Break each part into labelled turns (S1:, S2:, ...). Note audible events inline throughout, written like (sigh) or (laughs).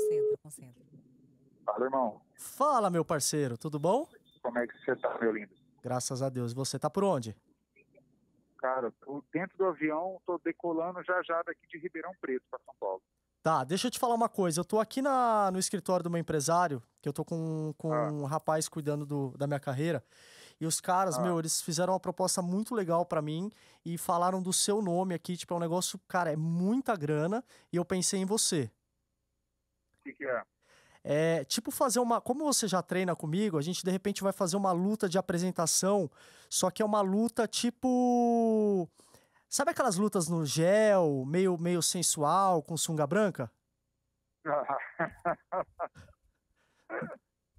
S1: Concentra, concentra. Fala, irmão.
S2: Fala, meu parceiro, tudo bom?
S1: Como é que você tá, meu lindo?
S2: Graças a Deus. Você tá por onde?
S1: Cara, tô dentro do avião, tô decolando já já daqui de Ribeirão Preto para São Paulo.
S2: Tá, deixa eu te falar uma coisa. Eu tô aqui na, no escritório do meu empresário, que eu tô com, com ah. um rapaz cuidando do, da minha carreira. E os caras, ah. meu, eles fizeram uma proposta muito legal para mim e falaram do seu nome aqui. Tipo, é um negócio, cara, é muita grana. E eu pensei em você. O que, que é? É tipo fazer uma. Como você já treina comigo, a gente de repente vai fazer uma luta de apresentação, só que é uma luta tipo. Sabe aquelas lutas no gel, meio, meio sensual, com sunga branca?
S1: (laughs)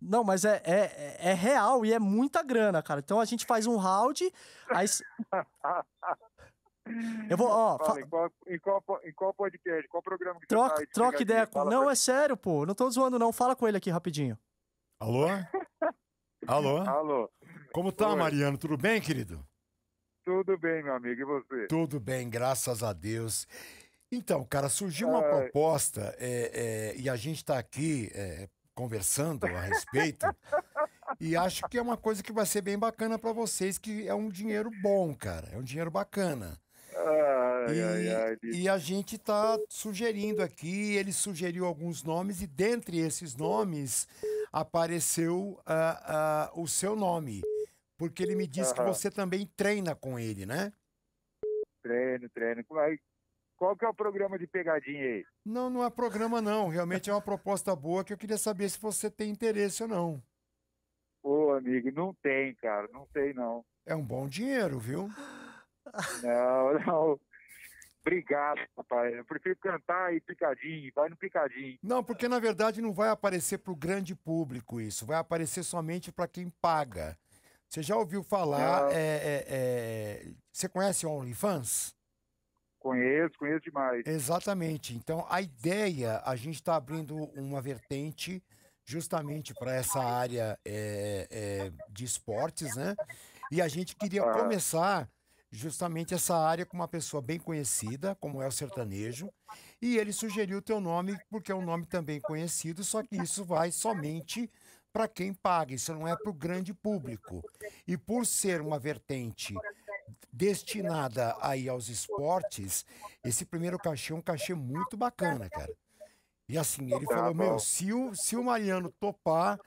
S2: Não, mas é, é, é real e é muita grana, cara. Então a gente faz um round, aí. (laughs) Eu vou, ó. Fala, fa... em,
S1: qual, em, qual, em, qual, podcast? Qual programa que troca, você tá Troca ideia
S2: com. Não, é sério, pô. Não tô zoando, não. Fala com ele aqui rapidinho. Alô?
S1: Alô? (laughs) Alô.
S2: Como tá, Oi. Mariano? Tudo bem, querido?
S1: Tudo bem, meu amigo. E você?
S3: Tudo bem, graças a Deus. Então, cara, surgiu uma proposta é, é, e a gente está aqui é, conversando a respeito. e acho que é uma coisa que vai ser bem bacana para vocês, que é um dinheiro bom, cara. É um dinheiro bacana. Ai, e, ai, ai, e a gente está sugerindo aqui, ele sugeriu alguns nomes, e dentre esses nomes apareceu uh, uh, o seu nome. Porque ele me disse uh -huh. que você também treina com ele, né?
S1: Treino, treino. Aí, é qual que é o programa de pegadinha aí?
S3: Não, não é programa não. Realmente é uma proposta boa que eu queria saber se você tem interesse ou não.
S1: Ô, amigo, não tem, cara. Não tem, não.
S3: É um bom dinheiro, viu?
S1: Não, (laughs) não. Obrigado, papai. Eu prefiro cantar e picadinho, vai no picadinho.
S3: Não, porque na verdade não vai aparecer para o grande público isso, vai aparecer somente para quem paga. Você já ouviu falar? É, é, é, você conhece OnlyFans?
S1: Conheço, conheço demais.
S3: Exatamente. Então, a ideia, a gente está abrindo uma vertente justamente para essa área é, é, de esportes, né? E a gente queria ah. começar justamente essa área com uma pessoa bem conhecida, como é o sertanejo, e ele sugeriu o teu nome porque é um nome também conhecido, só que isso vai somente para quem paga, isso não é para o grande público. E por ser uma vertente destinada aí aos esportes, esse primeiro cachê é um cachê muito bacana, cara. E assim, ele tá falou, meu, se o, se o Mariano topar,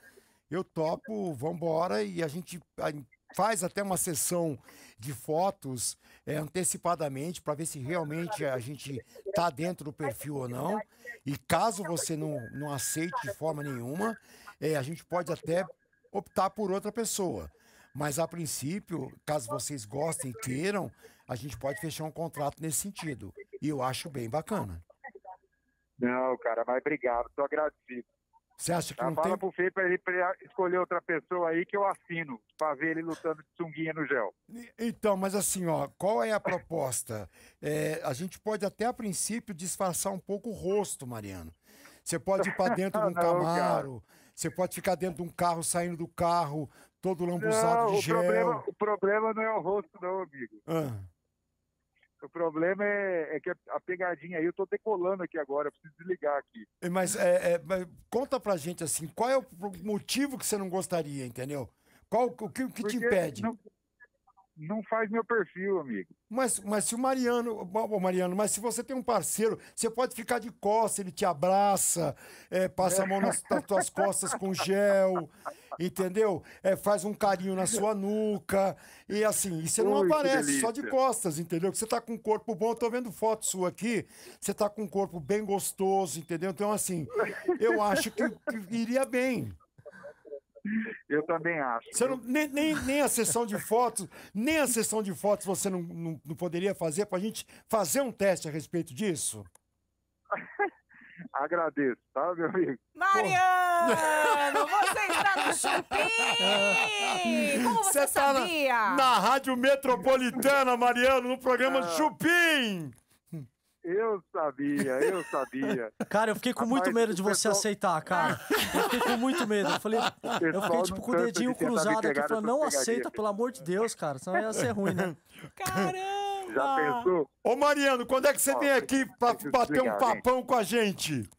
S3: eu topo, vambora, e a gente faz até uma sessão de fotos é, antecipadamente para ver se realmente a gente está dentro do perfil ou não. E caso você não, não aceite de forma nenhuma, é, a gente pode até optar por outra pessoa. Mas, a princípio, caso vocês gostem e queiram, a gente pode fechar um contrato nesse sentido. E eu acho bem bacana.
S1: Não, cara, mas obrigado, estou agradecido. Você acha que tá, não fala tem... pro Fê pra ele, pra ele escolher outra pessoa aí que eu assino, pra ver ele lutando de sunguinha no gel.
S3: Então, mas assim, ó, qual é a proposta? É, a gente pode até a princípio disfarçar um pouco o rosto, Mariano. Você pode ir pra dentro de um (laughs) não, Camaro, você pode ficar dentro de um carro, saindo do carro, todo lambuzado não, de o gel. Problema, o
S1: problema não é o rosto não, amigo. Ah. O problema é, é, que a pegadinha aí, eu tô decolando aqui agora, preciso desligar aqui.
S3: É, mas, é, é, mas conta pra gente assim, qual é o motivo que você não gostaria, entendeu? Qual, o que, o que te impede? Não, não, faz meu perfil, amigo. Mas, mas se o Mariano, o Mariano, mas se você tem um parceiro, você pode ficar de costas, ele te abraça, é, passa a mão nas, nas tuas costas com gel entendeu? É, faz um carinho na sua nuca. E assim, e você não Ui, aparece, só de costas, entendeu? Que você tá com um corpo bom, eu tô vendo foto sua aqui, você tá com um corpo bem gostoso, entendeu? Então, assim, eu acho que, que iria bem.
S1: Eu também acho.
S3: Você não, nem, nem, nem, a sessão de fotos, nem a sessão de fotos você não, não, não poderia fazer para a gente fazer um teste a respeito disso?
S1: (laughs) Agradeço, tá, meu amigo? Mariano, você Chupim! Como você, você tá Na,
S3: na Rádio Metropolitana, Mariano, no programa
S1: ah.
S2: Chupim!
S1: Eu sabia, eu sabia. Cara, eu fiquei com muito medo de você pessoal...
S2: aceitar, cara. Eu fiquei com muito medo. Eu falei, (laughs) eu fiquei tipo com o dedinho de cruzado aqui, falei, não aceita, pelo amor de Deus, cara, senão ia ser ruim, né? Caramba!
S3: Já pensou? Ô Mariano, quando é que você Ó, vem aqui pra bater um papão gente. com a gente?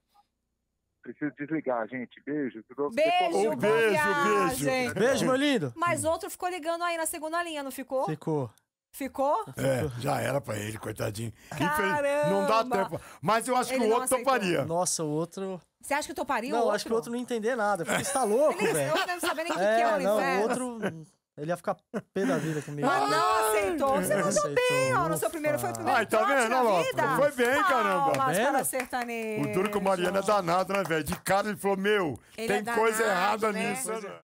S1: preciso desligar, gente. Beijo. Beijo, beijo, beijo, beijo. Beijo, meu lindo.
S2: Mas outro ficou ligando aí na segunda linha, não ficou? Ficou. Ficou?
S3: É, já
S2: era pra ele, coitadinho. Caramba. Não dá tempo. Mas eu acho ele que o outro aceitou. toparia. Nossa, o outro. Você acha que o toparia não, o outro? Não, acho que o outro não entender nada. Porque você tá (laughs) louco, velho. Eu não nem o que é, que é o não, o outro. Ele ia ficar pé da vida comigo. Mas não aceitou. Você mandou aceitou. bem, ó. No seu primeiro foi o primeiro Ai, tá vendo, ó, tá Foi bem, caramba. Palmas para tá sertanejo. O duro com Mariana é, é
S3: danado, né, velho? De cara ele falou, meu, ele é tem é danado, coisa errada né? nisso. Né?